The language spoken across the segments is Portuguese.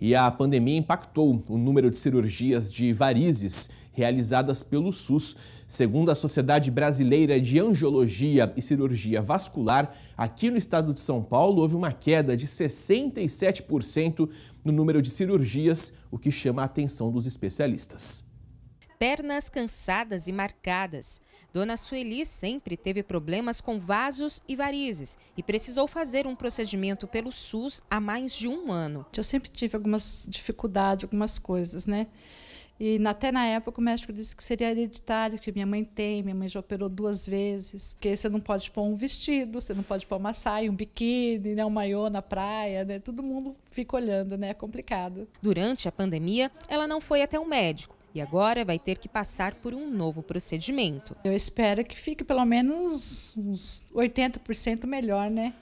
e a pandemia impactou o número de cirurgias de varizes realizadas pelo SUS. Segundo a Sociedade Brasileira de Angiologia e Cirurgia Vascular, aqui no estado de São Paulo houve uma queda de 67% no número de cirurgias, o que chama a atenção dos especialistas pernas cansadas e marcadas. Dona Sueli sempre teve problemas com vasos e varizes e precisou fazer um procedimento pelo SUS há mais de um ano. Eu sempre tive algumas dificuldades, algumas coisas, né? E até na época o médico disse que seria hereditário, que minha mãe tem, minha mãe já operou duas vezes, que você não pode pôr um vestido, você não pode pôr uma saia, um biquíni, né, um maiô na praia, né? Todo mundo fica olhando, né? É complicado. Durante a pandemia, ela não foi até o um médico, e agora vai ter que passar por um novo procedimento. Eu espero que fique pelo menos uns 80% melhor, né?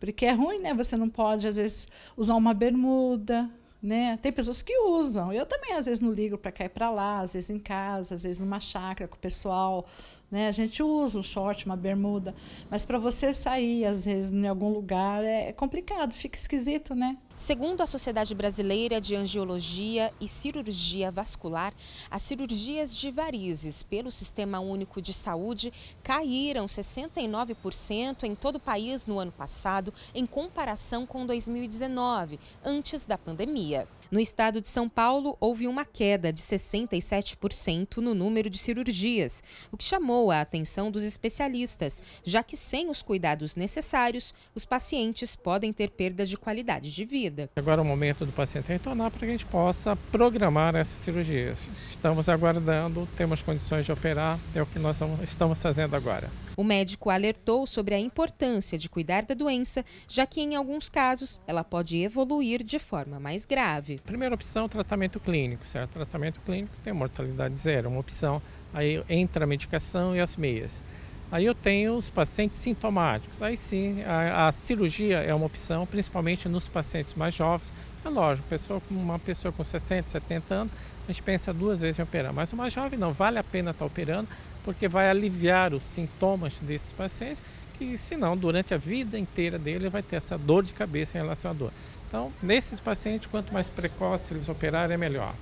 Porque é ruim, né? Você não pode, às vezes, usar uma bermuda, né? Tem pessoas que usam. Eu também, às vezes, não ligo para cá e para lá, às vezes em casa, às vezes numa chácara com o pessoal, né? A gente usa um short, uma bermuda, mas para você sair, às vezes, em algum lugar é, é complicado, fica esquisito, né? Segundo a Sociedade Brasileira de Angiologia e Cirurgia Vascular, as cirurgias de varizes pelo Sistema Único de Saúde caíram 69% em todo o país no ano passado, em comparação com 2019, antes da pandemia. No estado de São Paulo, houve uma queda de 67% no número de cirurgias, o que chamou a atenção dos especialistas, já que sem os cuidados necessários, os pacientes podem ter perdas de qualidade de vida. Agora é o momento do paciente retornar para que a gente possa programar essas cirurgias. Estamos aguardando, temos condições de operar, é o que nós estamos fazendo agora. O médico alertou sobre a importância de cuidar da doença, já que em alguns casos ela pode evoluir de forma mais grave primeira opção, tratamento clínico, certo? Tratamento clínico tem mortalidade zero, uma opção. Aí entra a medicação e as meias. Aí eu tenho os pacientes sintomáticos. Aí sim, a, a cirurgia é uma opção, principalmente nos pacientes mais jovens. É lógico, pessoa, uma pessoa com 60, 70 anos, a gente pensa duas vezes em operar. Mas o mais jovem não, vale a pena estar tá operando, porque vai aliviar os sintomas desses pacientes que senão durante a vida inteira dele ele vai ter essa dor de cabeça em relação à dor. Então, nesses pacientes, quanto mais precoce eles operarem, é melhor.